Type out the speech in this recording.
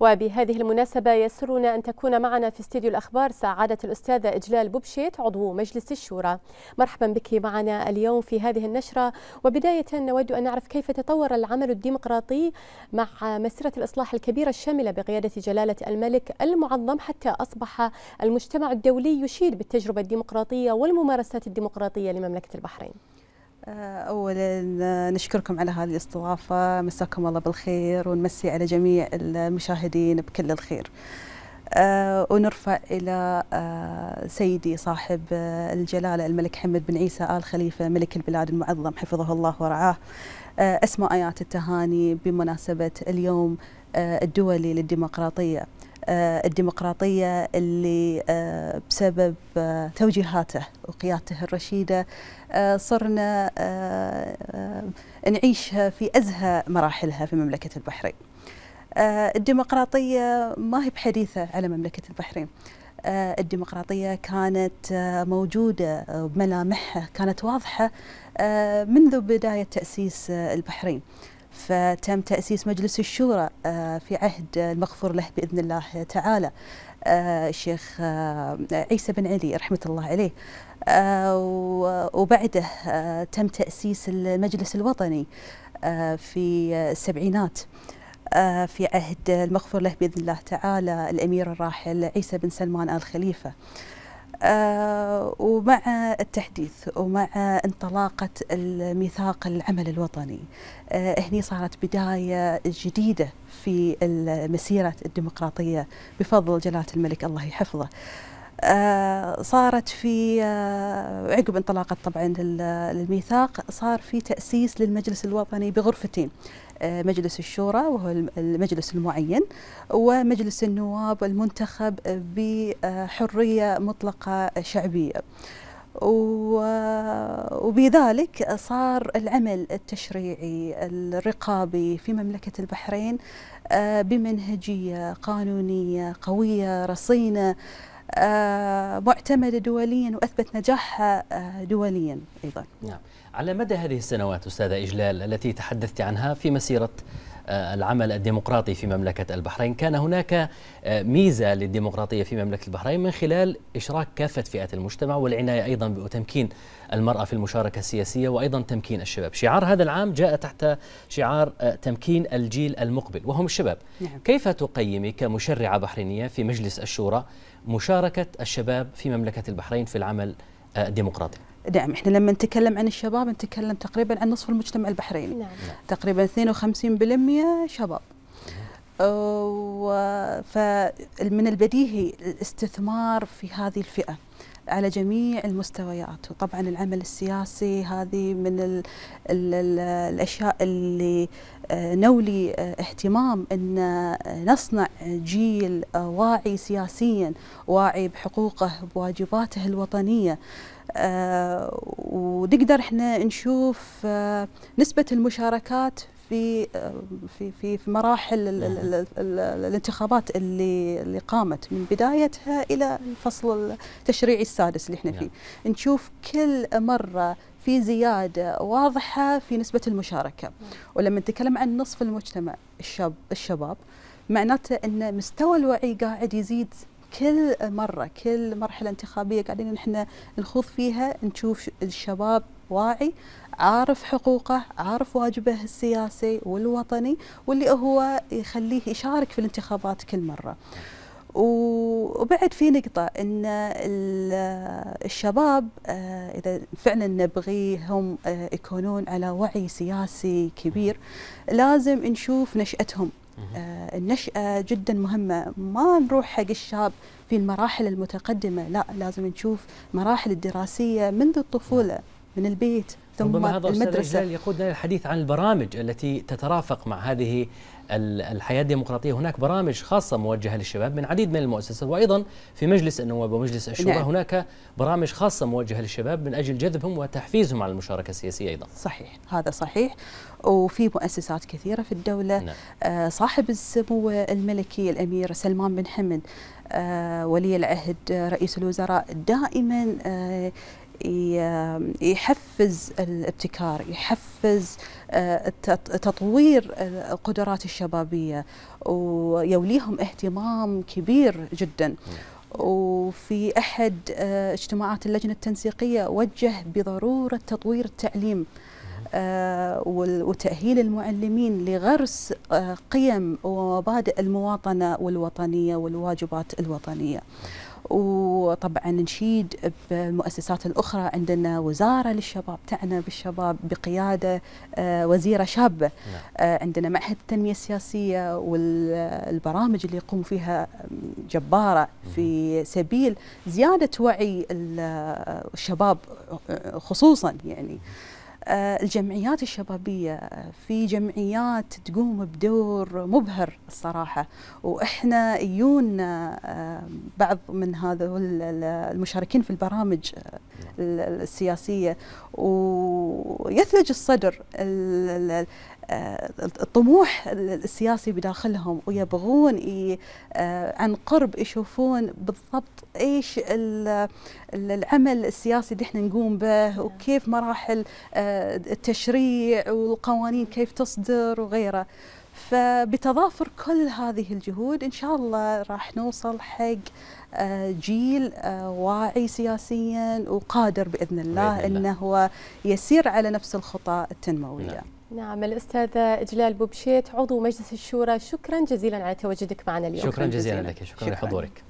وبهذه المناسبة يسرنا أن تكون معنا في استديو الأخبار سعادة الأستاذة إجلال بوبشيت عضو مجلس الشورى مرحبا بك معنا اليوم في هذه النشرة وبداية نود أن نعرف كيف تطور العمل الديمقراطي مع مسيرة الإصلاح الكبيرة الشاملة بقيادة جلالة الملك المعظم حتى أصبح المجتمع الدولي يشيد بالتجربة الديمقراطية والممارسات الديمقراطية لمملكة البحرين آه، اولا آه، نشكركم على هذه الاستضافه مساكم الله بالخير ونمسي على جميع المشاهدين بكل الخير أه ونرفع إلى أه سيدي صاحب أه الجلالة الملك حمد بن عيسى آل خليفة ملك البلاد المعظم حفظه الله ورعاه آه، أسماء آيات التهاني بمناسبة اليوم الدولي للديمقراطية آه، الديمقراطية اللي آه، بسبب آه، توجيهاته وقيادته الرشيدة صرنا نعيشها في أزهى مراحلها في مملكة البحرين الديمقراطية ما هي بحديثة على مملكة البحرين الديمقراطية كانت موجودة بملامحها كانت واضحة منذ بداية تأسيس البحرين فتم تأسيس مجلس الشورى آه، في عهد المغفور له بإذن الله تعالى آه، الشيخ آه، عيسى بن علي رحمة الله عليه وبعده تم تأسيس المجلس الوطني في السبعينات في عهد المغفور له بإذن الله تعالى الأمير الراحل عيسى بن سلمان آل خليفة آه، ومع التحديث ومع انطلاقة الميثاق العمل الوطني آه، هني صارت بداية جديدة في مسيرة الديمقراطية بفضل جلالة الملك الله يحفظه آه، صارت في آه، عقب انطلاقة طبعا الميثاق صار في تأسيس للمجلس الوطني بغرفتين آه، مجلس الشورى وهو المجلس المعين ومجلس النواب المنتخب بحرية مطلقة شعبية وبذلك صار العمل التشريعي الرقابي في مملكة البحرين بمنهجية قانونية قوية رصينة آه، معتمدة دوليا وأثبت نجاحها آه، دوليا أيضا نعم. على مدى هذه السنوات أستاذة إجلال التي تحدثت عنها في مسيرة آه، العمل الديمقراطي في مملكة البحرين كان هناك آه، ميزة للديمقراطية في مملكة البحرين من خلال إشراك كافة فئات المجتمع والعناية أيضا بتمكين المرأة في المشاركة السياسية وأيضا تمكين الشباب شعار هذا العام جاء تحت شعار آه، تمكين الجيل المقبل وهم الشباب نعم. كيف تقيمي كمشرعة بحرينية في مجلس الشورى مشاركة الشباب في مملكة البحرين في العمل الديمقراطي نعم احنا لما نتكلم عن الشباب نتكلم تقريبا عن نصف المجتمع البحريني نعم. تقريبا 52% شباب فمن البديهي الاستثمار في هذه الفئة على جميع المستويات وطبعا العمل السياسي هذه من الـ الـ الـ الأشياء اللي آه، نولي آه، اهتمام أن آه، نصنع جيل واعي سياسيا واعي بحقوقه بواجباته الوطنية ونقدر احنا نشوف نسبة المشاركات في في في, في مراحل نعم. الانتخابات اللي اللي قامت من بدايتها الى الفصل التشريعي السادس اللي احنا نعم. فيه نشوف كل مره في زياده واضحه في نسبه المشاركه نعم. ولما نتكلم عن نصف المجتمع الشاب الشباب معناته ان مستوى الوعي قاعد يزيد كل مره كل مرحله انتخابيه قاعدين احنا نخوض فيها نشوف الشباب واعي عارف حقوقه عارف واجبه السياسي والوطني واللي هو يخليه يشارك في الانتخابات كل مرة وبعد في نقطة أن الشباب آه، إذا فعلا نبغيهم آه، يكونون على وعي سياسي كبير لازم نشوف نشأتهم آه، النشأة جدا مهمة ما نروح حق الشاب في المراحل المتقدمة لا لازم نشوف مراحل الدراسية منذ الطفولة من البيت ثم ربما هذا المدرسة يقودنا الحديث عن البرامج التي تترافق مع هذه الحياة الديمقراطية هناك برامج خاصة موجهة للشباب من عديد من المؤسسات وأيضا في مجلس النواب ومجلس الشورى نعم. هناك برامج خاصة موجهة للشباب من أجل جذبهم وتحفيزهم على المشاركة السياسية أيضا صحيح هذا صحيح وفي مؤسسات كثيرة في الدولة نعم. آه، صاحب السمو الملكي الأمير سلمان بن حمد آه، ولي العهد رئيس الوزراء دائما آه، يحفز الابتكار يحفز آه، تطوير القدرات الشبابية ويوليهم اهتمام كبير جدا وفي أحد آه، اجتماعات اللجنة التنسيقية وجه بضرورة تطوير التعليم آه، وتأهيل المعلمين لغرس قيم ومبادئ المواطنة والوطنية والواجبات الوطنية وطبعا نشيد بالمؤسسات الاخرى عندنا وزاره للشباب تعنى بالشباب بقياده آه، وزيره شابه آه، نعم. عندنا معهد التنميه السياسيه والبرامج اللي يقوم فيها جباره في سبيل زياده وعي آه، الشباب خصوصا يعني آه، الجمعيات الشبابية آه، في جمعيات تقوم بدور مبهر الصراحة وإحنا يون آه، بعض من هذا المشاركين في البرامج نعم. السياسية ويثلج الصدر الطموح السياسي بداخلهم ويبغون آه، عن قرب يشوفون بالضبط ايش العمل السياسي اللي احنا نقوم به وكيف مراحل آه، التشريع والقوانين كيف تصدر وغيره فبتضافر كل هذه الجهود ان شاء الله راح نوصل حق آه، جيل واعي سياسيا وقادر باذن الله, الله. انه هو يسير على نفس الخطى التنمويه نعم. نعم الأستاذة إجلال بوبشيت عضو مجلس الشورى شكرا جزيلا على تواجدك معنا اليوم شكرا جزيلا لك شكرا, شكرا. لحضورك